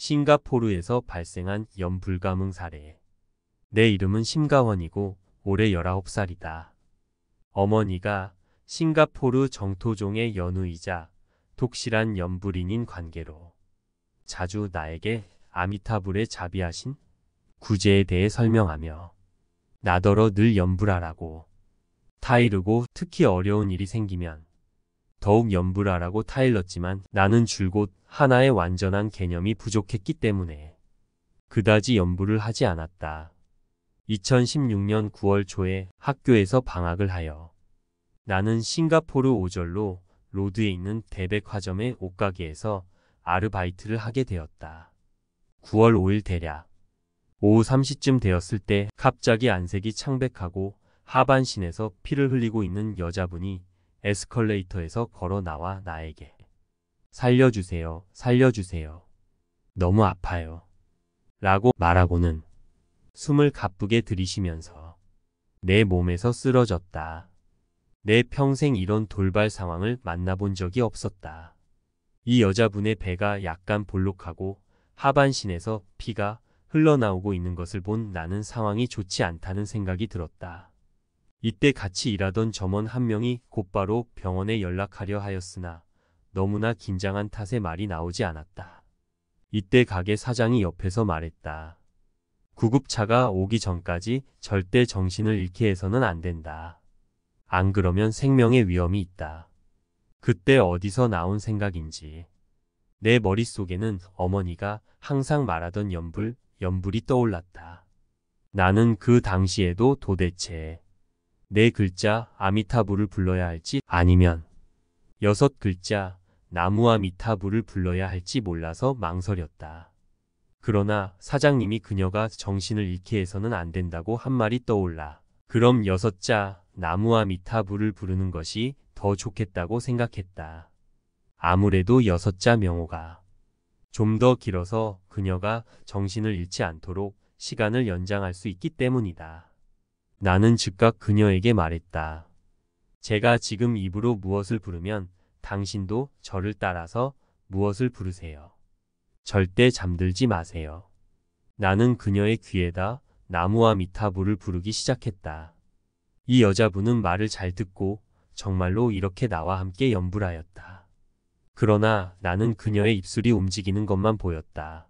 싱가포르에서 발생한 염불가문 사례. 내 이름은 심가원이고 올해 19살이다. 어머니가 싱가포르 정토종의 연우이자 독실한 염불인인 관계로 자주 나에게 아미타불의 자비하신 구제에 대해 설명하며 나더러 늘염불하라고 타이르고 특히 어려운 일이 생기면 더욱 염불하라고 타일렀지만 나는 줄곧 하나의 완전한 개념이 부족했기 때문에 그다지 염불을 하지 않았다. 2016년 9월 초에 학교에서 방학을 하여 나는 싱가포르 오절로 로드에 있는 대백화점의 옷가게에서 아르바이트를 하게 되었다. 9월 5일 대략 오후 3시쯤 되었을 때 갑자기 안색이 창백하고 하반신에서 피를 흘리고 있는 여자분이 에스컬레이터에서 걸어 나와 나에게 살려주세요, 살려주세요. 너무 아파요. 라고 말하고는 숨을 가쁘게 들이쉬면서 내 몸에서 쓰러졌다. 내 평생 이런 돌발 상황을 만나본 적이 없었다. 이 여자분의 배가 약간 볼록하고 하반신에서 피가 흘러나오고 있는 것을 본 나는 상황이 좋지 않다는 생각이 들었다. 이때 같이 일하던 점원 한 명이 곧바로 병원에 연락하려 하였으나 너무나 긴장한 탓에 말이 나오지 않았다. 이때 가게 사장이 옆에서 말했다. 구급차가 오기 전까지 절대 정신을 잃게 해서는 안 된다. 안 그러면 생명의 위험이 있다. 그때 어디서 나온 생각인지. 내 머릿속에는 어머니가 항상 말하던 연불, 연불이 떠올랐다. 나는 그 당시에도 도대체 네 글자 아미타불을 불러야 할지 아니면 여섯 글자 나무아미타불을 불러야 할지 몰라서 망설였다. 그러나 사장님이 그녀가 정신을 잃게 해서는 안 된다고 한 말이 떠올라 그럼 여섯자 나무아미타불을 부르는 것이 더 좋겠다고 생각했다. 아무래도 여섯자 명호가 좀 더 길어서 그녀가 정신을 잃지 않도록 시간을 연장할 수 있기 때문이다. 나는 즉각 그녀에게 말했다. 제가 지금 입으로 무엇을 부르면 당신도 저를 따라서 무엇을 부르세요. 절대 잠들지 마세요. 나는 그녀의 귀에다 나무와 미타보를 부르기 시작했다. 이 여자분은 말을 잘 듣고 정말로 이렇게 나와 함께 연불하였다. 그러나 나는 그녀의 입술이 움직이는 것만 보였다.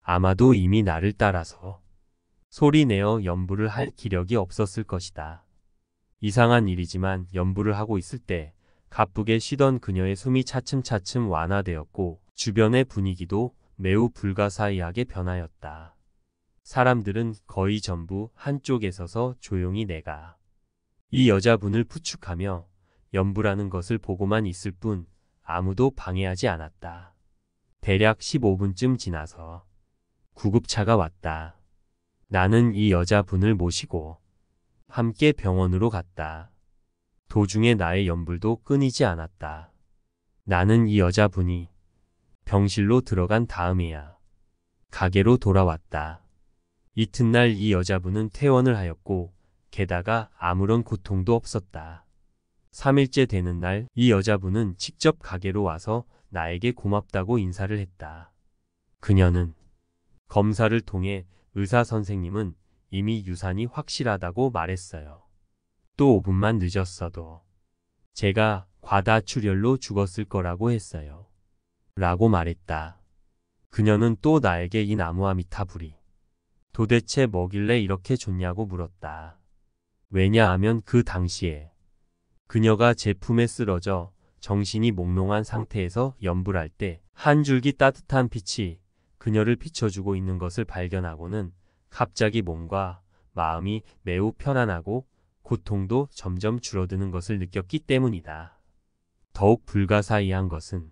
아마도 이미 나를 따라서 소리내어 염불을 할 기력이 없었을 것이다. 이상한 일이지만 염불을 하고 있을 때 가쁘게 쉬던 그녀의 숨이 차츰차츰 완화되었고 주변의 분위기도 매우 불가사의하게 변하였다. 사람들은 거의 전부 한쪽에 서서 조용히 내가 이 여자분을 푸축하며 염불하는 것을 보고만 있을 뿐 아무도 방해하지 않았다. 대략 15분쯤 지나서 구급차가 왔다. 나는 이 여자분을 모시고 함께 병원으로 갔다. 도중에 나의 연불도 끊이지 않았다. 나는 이 여자분이 병실로 들어간 다음에야 가게로 돌아왔다. 이튿날 이 여자분은 퇴원을 하였고 게다가 아무런 고통도 없었다. 3일째 되는 날 이 여자분은 직접 가게로 와서 나에게 고맙다고 인사를 했다. 그녀는 검사를 통해 의사 선생님은 이미 유산이 확실하다고 말했어요. 또 5분만 늦었어도 제가 과다출혈로 죽었을 거라고 했어요. 라고 말했다. 그녀는 또 나에게 이 나무아미타불이 도대체 뭐길래 이렇게 좋냐고 물었다. 왜냐하면 그 당시에 그녀가 제품에 쓰러져 정신이 몽롱한 상태에서 염불할때 한 줄기 따뜻한 빛이 그녀를 비춰주고 있는 것을 발견하고는 갑자기 몸과 마음이 매우 편안하고 고통도 점점 줄어드는 것을 느꼈기 때문이다. 더욱 불가사의한 것은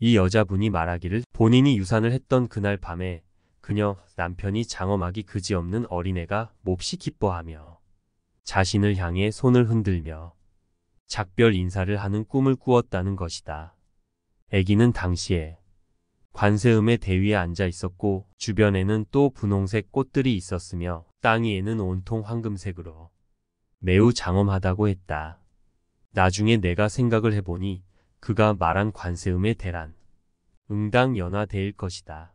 이 여자분이 말하기를 본인이 유산을 했던 그날 밤에 그녀 남편이 장엄하기 그지없는 어린애가 몹시 기뻐하며 자신을 향해 손을 흔들며 작별 인사를 하는 꿈을 꾸었다는 것이다. 애기는 당시에 관세음의 대위에 앉아 있었고 주변에는 또 분홍색 꽃들이 있었으며 땅 위에는 온통 황금색으로 매우 장엄하다고 했다. 나중에 내가 생각을 해보니 그가 말한 관세음의 대란 응당 연화대일 것이다.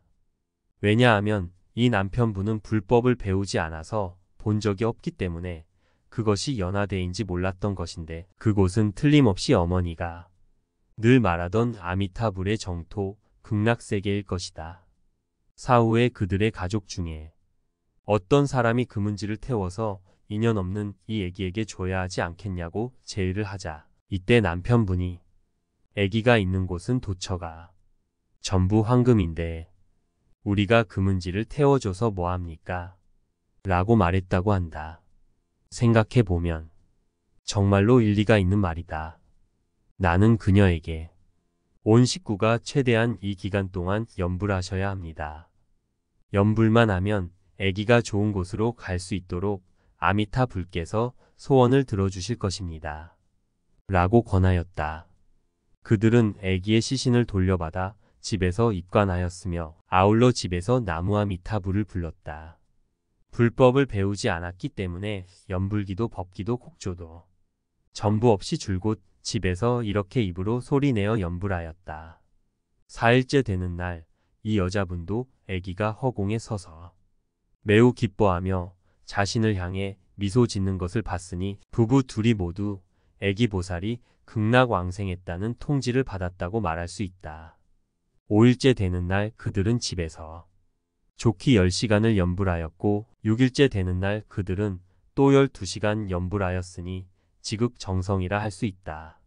왜냐하면 이 남편분은 불법을 배우지 않아서 본 적이 없기 때문에 그것이 연화대인지 몰랐던 것인데 그곳은 틀림없이 어머니가 늘 말하던 아미타불의 정토 극락세계일 것이다. 사후에 그들의 가족 중에 어떤 사람이 그문지를 태워서 인연 없는 이 애기에게 줘야 하지 않겠냐고 제의를 하자. 이때 남편분이 애기가 있는 곳은 도처가 전부 황금인데 우리가 그문지를 태워줘서 뭐합니까? 라고 말했다고 한다. 생각해보면 정말로 일리가 있는 말이다. 나는 그녀에게 온 식구가 최대한 이 기간 동안 염불하셔야 합니다. 염불만 하면 아기가 좋은 곳으로 갈 수 있도록 아미타 불께서 소원을 들어주실 것입니다. 라고 권하였다. 그들은 아기의 시신을 돌려받아 집에서 입관하였으며 아울러 집에서 나무와 미타불을 불렀다. 불법을 배우지 않았기 때문에 염불기도 법기도 콕조도 전부 없이 줄곧 집에서 이렇게 입으로 소리내어 연불하였다. 4일째 되는 날 이 여자분도 아기가 허공에 서서 매우 기뻐하며 자신을 향해 미소 짓는 것을 봤으니 부부 둘이 모두 아기 보살이 극락왕생했다는 통지를 받았다고 말할 수 있다. 5일째 되는 날 그들은 집에서 좋기 10시간을 연불하였고 6일째 되는 날 그들은 또 12시간 연불하였으니 지극정성이라 할 수 있다.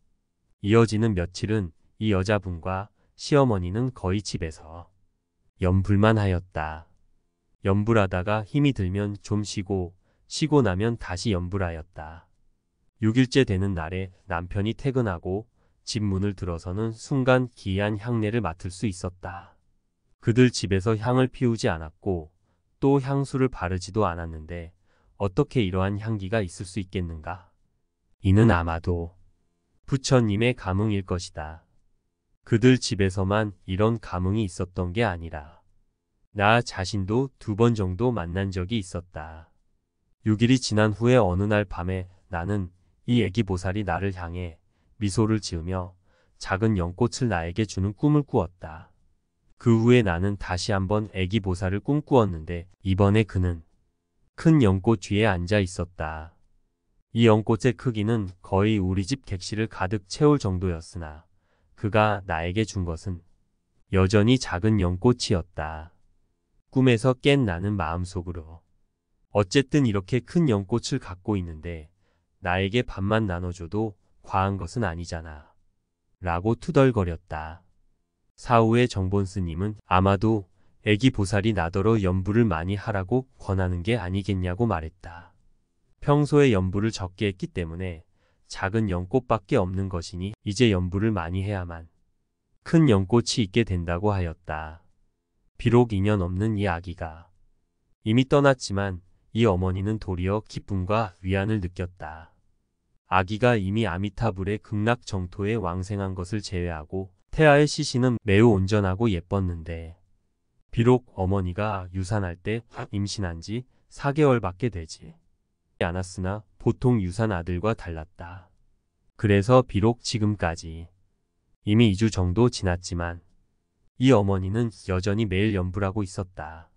이어지는 며칠은 이 여자분과 시어머니는 거의 집에서 연불만 하였다. 연불하다가 힘이 들면 좀 쉬고 쉬고 나면 다시 연불하였다. 6일째 되는 날에 남편이 퇴근하고 집 문을 들어서는 순간 기이한 향내를 맡을 수 있었다. 그들 집에서 향을 피우지 않았고 또 향수를 바르지도 않았는데 어떻게 이러한 향기가 있을 수 있겠는가? 이는 아마도 부처님의 가뭄일 것이다. 그들 집에서만 이런 가뭄이 있었던 게 아니라 나 자신도 두 번 정도 만난 적이 있었다. 6일이 지난 후에 어느 날 밤에 나는 이 애기 보살이 나를 향해 미소를 지으며 작은 연꽃을 나에게 주는 꿈을 꾸었다. 그 후에 나는 다시 한번 애기 보살을 꿈꾸었는데 이번에 그는 큰 연꽃 뒤에 앉아 있었다. 이 연꽃의 크기는 거의 우리 집 객실을 가득 채울 정도였으나 그가 나에게 준 것은 여전히 작은 연꽃이었다. 꿈에서 깬 나는 마음속으로 어쨌든 이렇게 큰 연꽃을 갖고 있는데 나에게 반만 나눠줘도 과한 것은 아니잖아. 라고 투덜거렸다. 사후에 정본스님은 아마도 애기 보살이 나더러 연부를 많이 하라고 권하는 게 아니겠냐고 말했다. 평소에 연불을 적게 했기 때문에 작은 연꽃밖에 없는 것이니 이제 연불을 많이 해야만 큰 연꽃이 있게 된다고 하였다. 비록 인연 없는 이 아기가 이미 떠났지만 이 어머니는 도리어 기쁨과 위안을 느꼈다. 아기가 이미 아미타불의 극락 정토에 왕생한 것을 제외하고 태아의 시신은 매우 온전하고 예뻤는데 비록 어머니가 유산할 때 임신한 지 4개월밖에 되지 나쁘지 않았으나 보통 유산 아들과 달랐다. 그래서 비록 지금까지 이미 2주 정도 지났지만 이 어머니는 여전히 매일 연불하고 있었다.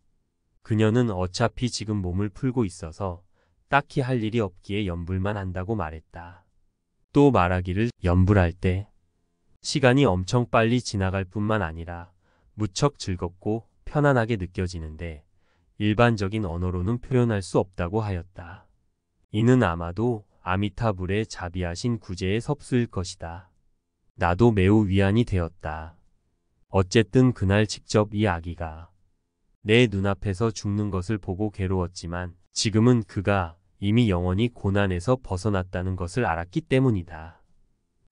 그녀는 어차피 지금 몸을 풀고 있어서 딱히 할 일이 없기에 연불만 한다고 말했다. 또 말하기를 연불할 때 시간이 엄청 빨리 지나갈 뿐만 아니라 무척 즐겁고 편안하게 느껴지는데 일반적인 언어로는 표현할 수 없다고 하였다. 이는 아마도 아미타불의 자비하신 구제에 섭수일 것이다. 나도 매우 위안이 되었다. 어쨌든 그날 직접 이 아기가 내 눈앞에서 죽는 것을 보고 괴로웠지만 지금은 그가 이미 영원히 고난에서 벗어났다는 것을 알았기 때문이다.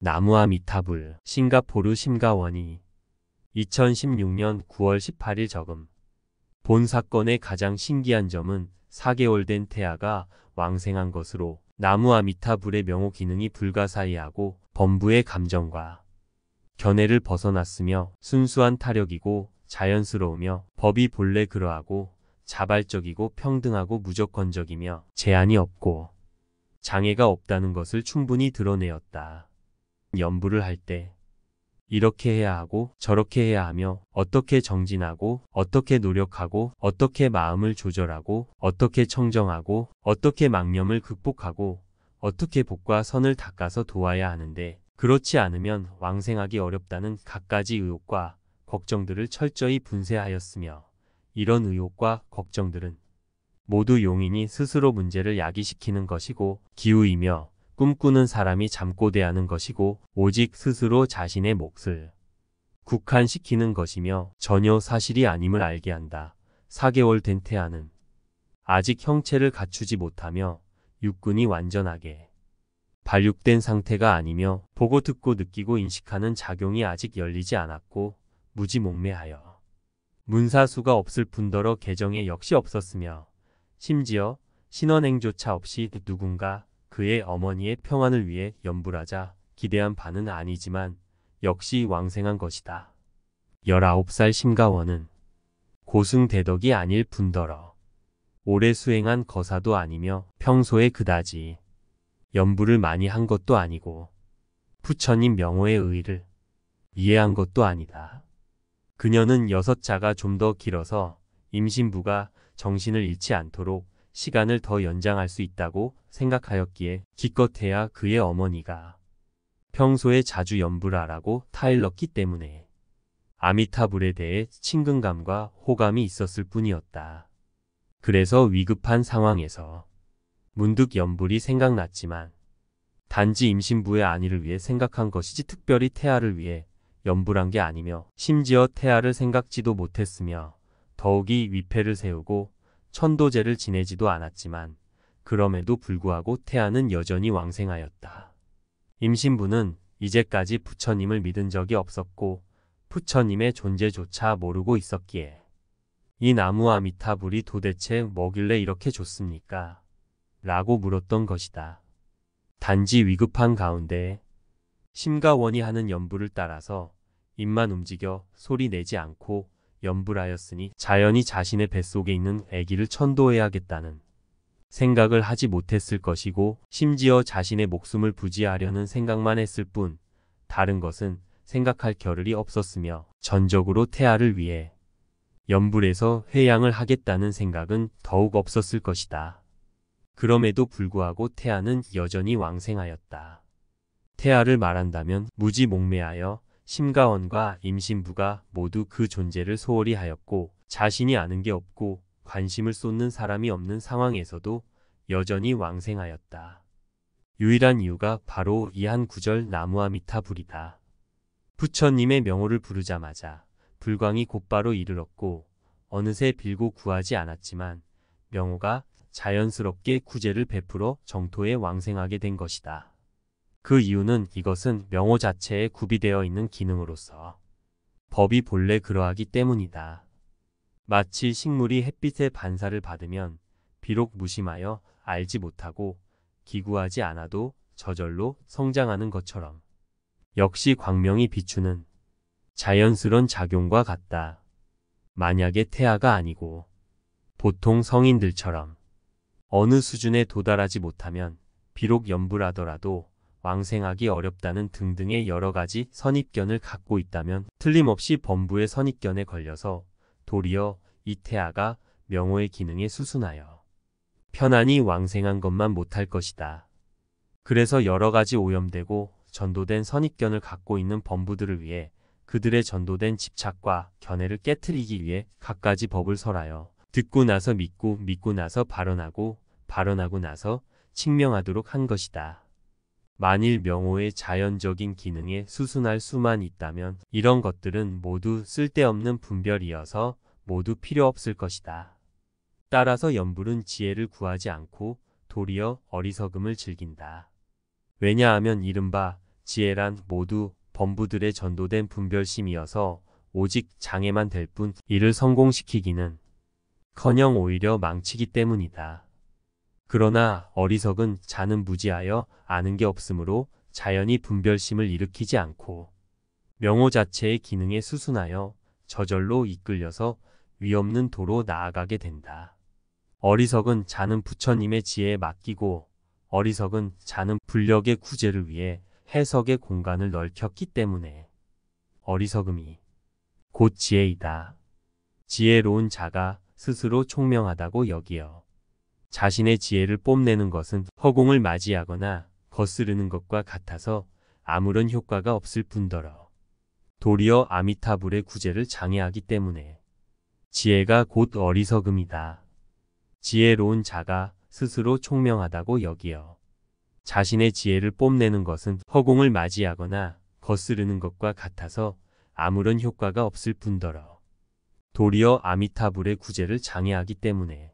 나무아미타불 싱가포르 심가원이 2016년 9월 18일 적음 본 사건의 가장 신기한 점은 4개월 된 태아가 왕생한 것으로 나무 와미타불의 명호 기능이 불가사의하고 범부의 감정과 견해를 벗어났으며 순수한 타력이고 자연스러우며 법이 본래 그러하고 자발적이고 평등하고 무조건적이며 제한이 없고 장애가 없다는 것을 충분히 드러내었다. 연부를 할때 이렇게 해야 하고 저렇게 해야 하며 어떻게 정진하고 어떻게 노력하고 어떻게 마음을 조절하고 어떻게 청정하고 어떻게 망념을 극복하고 어떻게 복과 선을 닦아서 도와야 하는데 그렇지 않으면 왕생하기 어렵다는 갖가지 의혹과 걱정들을 철저히 분쇄하였으며 이런 의혹과 걱정들은 모두 용인이 스스로 문제를 야기시키는 것이고 기우이며 꿈꾸는 사람이 잠꼬대하는 것이고 오직 스스로 자신의 몫을 국한시키는 것이며 전혀 사실이 아님을 알게 한다. 4개월 된 태아는 아직 형체를 갖추지 못하며 육군이 완전하게 발육된 상태가 아니며 보고 듣고 느끼고 인식하는 작용이 아직 열리지 않았고 무지몽매하여 문사수가 없을 뿐더러 개정에 역시 없었으며 심지어 신원행조차 없이 누군가 그의 어머니의 평안을 위해 염불하자 기대한 반은 아니지만 역시 왕생한 것이다. 19살 심가원은 고승 대덕이 아닐 뿐더러 오래 수행한 거사도 아니며 평소에 그다지 염불을 많이 한 것도 아니고 부처님 명호의 의의를 이해한 것도 아니다. 그녀는 여섯 자가 좀 더 길어서 임신부가 정신을 잃지 않도록 시간을 더 연장할 수 있다고 생각하였기에 기껏해야 그의 어머니가 평소에 자주 염불하라고 타일렀기 때문에 아미타불에 대해 친근감과 호감이 있었을 뿐이었다. 그래서 위급한 상황에서 문득 염불이 생각났지만 단지 임신부의 안위를 위해 생각한 것이지 특별히 태아를 위해 염불한게 아니며 심지어 태아를 생각지도 못했으며 더욱이 위패를 세우고 천도제를 지내지도 않았지만 그럼에도 불구하고 태아는 여전히 왕생하였다. 임신부는 이제까지 부처님을 믿은 적이 없었고 부처님의 존재조차 모르고 있었기에 이 나무 와미타불이 도대체 뭐길래 이렇게 좋습니까? 라고 물었던 것이다. 단지 위급한 가운데 심가원이 하는 연부를 따라서 입만 움직여 소리 내지 않고 염불하였으니 자연히 자신의 뱃속에 있는 아기를 천도해야겠다는 생각을 하지 못했을 것이고 심지어 자신의 목숨을 부지하려는 생각만 했을 뿐 다른 것은 생각할 겨를이 없었으며 전적으로 태아를 위해 염불에서 회양을 하겠다는 생각은 더욱 없었을 것이다. 그럼에도 불구하고 태아는 여전히 왕생하였다. 태아를 말한다면 무지 몽매하여 심가원과 임신부가 모두 그 존재를 소홀히 하였고 자신이 아는 게 없고 관심을 쏟는 사람이 없는 상황에서도 여전히 왕생하였다. 유일한 이유가 바로 이 한 구절 나무아미타 불이다. 부처님의 명호를 부르자마자 불광이 곧바로 이르렀고 어느새 빌고 구하지 않았지만 명호가 자연스럽게 구제를 베풀어 정토에 왕생하게 된 것이다. 그 이유는 이것은 명호 자체에 구비되어 있는 기능으로서 법이 본래 그러하기 때문이다. 마치 식물이 햇빛의 반사를 받으면 비록 무심하여 알지 못하고 기구하지 않아도 저절로 성장하는 것처럼 역시 광명이 비추는 자연스런 작용과 같다. 만약에 태아가 아니고 보통 성인들처럼 어느 수준에 도달하지 못하면 비록 염불하더라도 왕생하기 어렵다는 등등의 여러 가지 선입견을 갖고 있다면 틀림없이 범부의 선입견에 걸려서 도리어 이태아가 명호의 기능에 수순하여 편안히 왕생한 것만 못할 것이다. 그래서 여러 가지 오염되고 전도된 선입견을 갖고 있는 범부들을 위해 그들의 전도된 집착과 견해를 깨뜨리기 위해 갖가지 법을 설하여 듣고 나서 믿고 믿고 나서 발언하고 발언하고 나서 측명하도록 한 것이다. 만일 명호의 자연적인 기능에 수순할 수만 있다면 이런 것들은 모두 쓸데없는 분별이어서 모두 필요 없을 것이다. 따라서 연불은 지혜를 구하지 않고 도리어 어리석음을 즐긴다. 왜냐하면 이른바 지혜란 모두 범부들의 전도된 분별심이어서 오직 장애만 될 뿐 이를 성공시키기는 커녕 오히려 망치기 때문이다. 그러나 어리석은 자는 무지하여 아는 게 없으므로 자연히 분별심을 일으키지 않고 명호 자체의 기능에 수순하여 저절로 이끌려서 위없는 도로 나아가게 된다. 어리석은 자는 부처님의 지혜에 맡기고 어리석은 자는 불력의 구제를 위해 해석의 공간을 넓혔기 때문에 어리석음이 곧 지혜이다. 지혜로운 자가 스스로 총명하다고 여기어 자신의 지혜를 뽐내는 것은 허공을 맞이하거나 거스르는 것과 같아서 아무런 효과가 없을 뿐더러 도리어 아미타불의 구제를 장애하기 때문에 지혜가 곧 어리석음이다. 지혜로운 자가 스스로 총명하다고 여기어 자신의 지혜를 뽐내는 것은 허공을 맞이하거나 거스르는 것과 같아서 아무런 효과가 없을 뿐더러 도리어 아미타불의 구제를 장애하기 때문에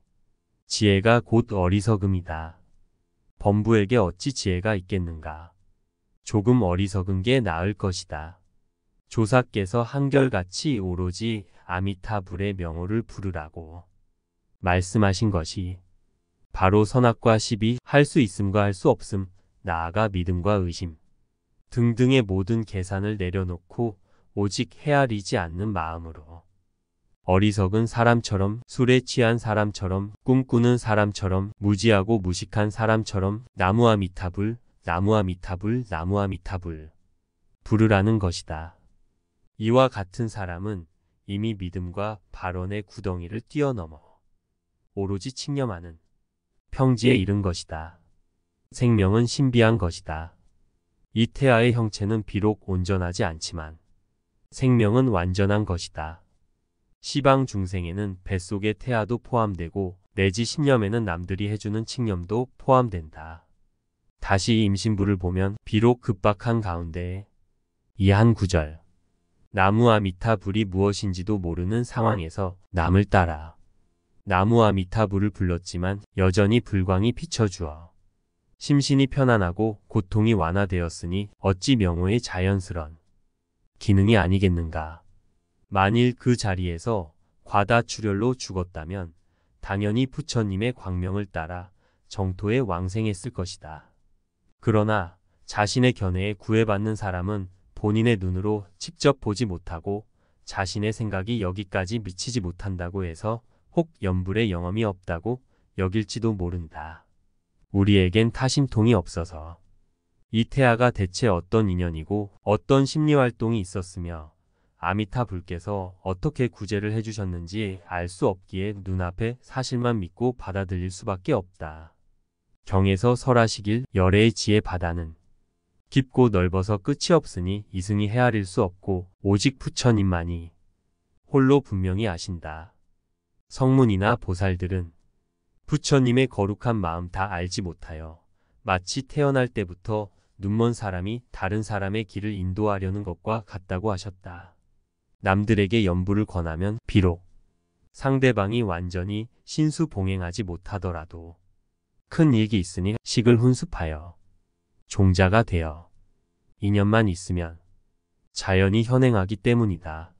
지혜가 곧 어리석음이다. 범부에게 어찌 지혜가 있겠는가. 조금 어리석은 게 나을 것이다. 조사께서 한결같이 오로지 아미타불의 명호를 부르라고 말씀하신 것이 바로 선악과 시비, 할 수 있음과 할 수 없음, 나아가 믿음과 의심 등등의 모든 계산을 내려놓고 오직 헤아리지 않는 마음으로 어리석은 사람처럼, 술에 취한 사람처럼, 꿈꾸는 사람처럼, 무지하고 무식한 사람처럼, 나무와 미타불, 나무와 미타불, 나무와 미타불. 부르라는 것이다. 이와 같은 사람은 이미 믿음과 발언의 구덩이를 뛰어넘어 오로지 칭념하는 평지에 이른 것이다. 생명은 신비한 것이다. 이 태아의 형체는 비록 온전하지 않지만 생명은 완전한 것이다. 시방 중생에는 뱃속의 태아도 포함되고 내지 신념에는 남들이 해주는 칙념도 포함된다. 다시 임신부를 보면 비록 급박한 가운데 이 한 구절 나무와미타불이 무엇인지도 모르는 상황에서 남을 따라 나무와미타불을 불렀지만 여전히 불광이 비춰주어 심신이 편안하고 고통이 완화되었으니 어찌 명호의 자연스런 기능이 아니겠는가. 만일 그 자리에서 과다출혈로 죽었다면 당연히 부처님의 광명을 따라 정토에 왕생했을 것이다. 그러나 자신의 견해에 구애받는 사람은 본인의 눈으로 직접 보지 못하고 자신의 생각이 여기까지 미치지 못한다고 해서 혹염불의 영험이 없다고 여길지도 모른다. 우리에겐 타심통이 없어서 이태아가 대체 어떤 인연이고 어떤 심리활동이 있었으며 아미타불께서 어떻게 구제를 해주셨는지 알 수 없기에 눈앞에 사실만 믿고 받아들일 수밖에 없다. 경에서 설하시길 열의 지혜 바다는 깊고 넓어서 끝이 없으니 이승이 헤아릴 수 없고 오직 부처님만이 홀로 분명히 아신다. 성문이나 보살들은 부처님의 거룩한 마음 다 알지 못하여 마치 태어날 때부터 눈먼 사람이 다른 사람의 길을 인도하려는 것과 같다고 하셨다. 남들에게 연불을 권하면 비록 상대방이 완전히 신수봉행하지 못하더라도 큰일이 있으니 식을 훈습하여 종자가 되어 인연만 있으면 자연히 현행하기 때문이다.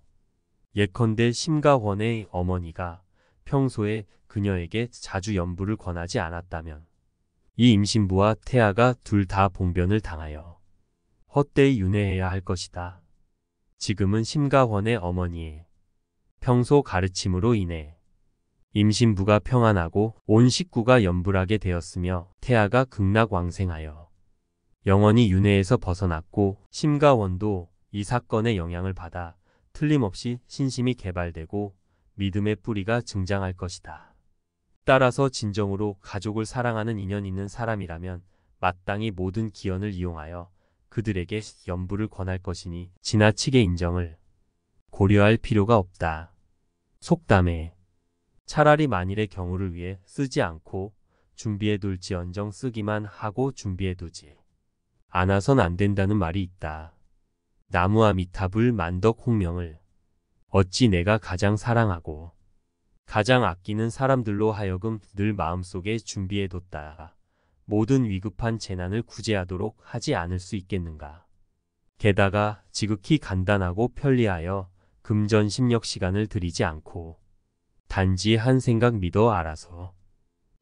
예컨대 심가원의 어머니가 평소에 그녀에게 자주 연불을 권하지 않았다면 이 임신부와 태아가 둘 다 봉변을 당하여 헛되이 윤회해야 할 것이다. 지금은 심가원의 어머니의 평소 가르침으로 인해 임신부가 평안하고 온 식구가 연불하게 되었으며 태아가 극락왕생하여 영원히 윤회에서 벗어났고 심가원도 이 사건의 영향을 받아 틀림없이 신심이 개발되고 믿음의 뿌리가 증장할 것이다. 따라서 진정으로 가족을 사랑하는 인연 있는 사람이라면 마땅히 모든 기연을 이용하여 그들에게 연부를 권할 것이니 지나치게 인정을 고려할 필요가 없다. 속담에 차라리 만일의 경우를 위해 쓰지 않고 준비해둘지언정 쓰기만 하고 준비해두지 않아선 안 된다는 말이 있다. 나무와미탑을 만덕 홍명을 어찌 내가 가장 사랑하고 가장 아끼는 사람들로 하여금 늘 마음속에 준비해뒀다. 모든 위급한 재난을 구제하도록 하지 않을 수 있겠는가. 게다가 지극히 간단하고 편리하여 금전 심력 시간을 들이지 않고 단지 한 생각 믿어 알아서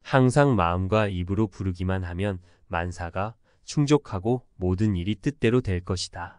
항상 마음과 입으로 부르기만 하면 만사가 충족하고 모든 일이 뜻대로 될 것이다.